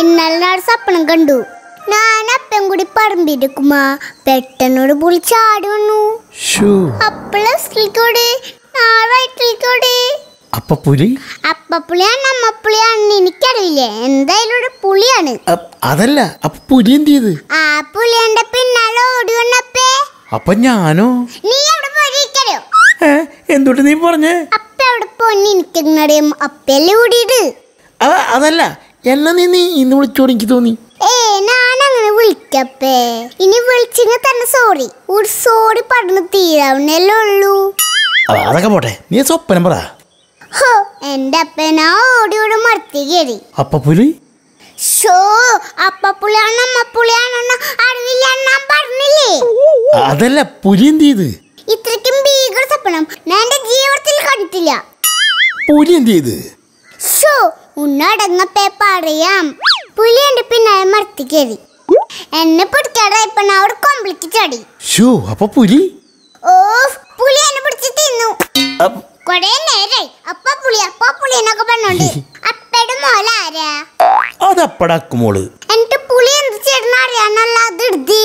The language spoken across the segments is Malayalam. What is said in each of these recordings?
ഇന്നലെ നാട് സ്വപ്നം കണ്ടു ഞാൻ അപ്പം കൂടി പറമ്പിരിക്കുമാ പെട്ടെന്നോട് പുളി ചാടി വന്നു അപ്പളെ സ്ത്രീക്കോടെ അതല്ല ആ ഞാനോ നീ അവിടെ നീ പറഞ്ഞേ അപ്പ അവിടെ പോയി എനിക്കങ്ങടേം അപ്പല്ലേ ഓടിയിട്ട് അതല്ല എന്നെ നീ നീ ഇന്ന് വിളിച്ചോട് എനിക്ക് തോന്നി ഏ ഞാനങ്ങനെ ഇനി വിളിച്ചിങ്ങ തന്നെ സോറി ഒരു സോറി പറഞ്ഞു തീരാവുന്നല്ലേ ഉള്ളൂ അതൊക്കെ പോട്ടെ നീ സ്വപ്നം പറ എന്റെ അപ്പനാ ഓടി ഓടി മരത്തി കയറി അപ്പ ഷോ അപ്പ പുലിയാണ് അമ്മ പുലിയാണെന്ന് അറിവില്ല ഞാൻ പറഞ്ഞില്ലേ അതല്ല പുലി എന്ത് ഇത്രക്കും ഭീകര സ്വപ്നം ഞാൻ എന്റെ ജീവിതത്തിൽ കണ്ടിട്ടില്ല പുലി എന്ത് ഷോ ഉന്നടങ്ങപ്പേ പറയാം പുലി എന്റെ പിന്നാലെ മറത്തി എന്നെ പിടിക്കാടായപ്പോ അവിടെ കൊമ്പിളിക്ക് ചാടി ഷോ അപ്പൊ പുലി ഓ പുലി എന്നെ പിടിച്ച് തിന്നു കൊറേ നേരായി അപ്പ പുളി അപ്പ പുളി എന്നൊക്കെ പറഞ്ഞോണ്ട് അപ്പയുടെ മോല ആരാ അതപ്പടാക്കുമോള് എന്നിട്ട് പുളി എന്ത് ചേട്ടൻ അറിയാനല്ല അത് എടുത്തി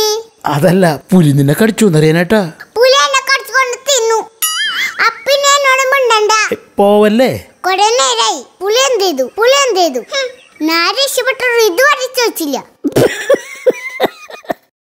അതല്ല പുലി നിന്നെ കടിച്ചു എന്നറിയാനാട്ടാ പുലി എന്നെ കടിച്ചു കൊണ്ട് തിന്നു അപ്പിന്നെ എന്നോട് പോവല്ലേ കൊറേ നേരായി പുളി എന്ത് ചെയ്തു പുളി എന്ത് ചെയ്തു ഞാൻ ഇത് വരച്ചു വെച്ചില്ല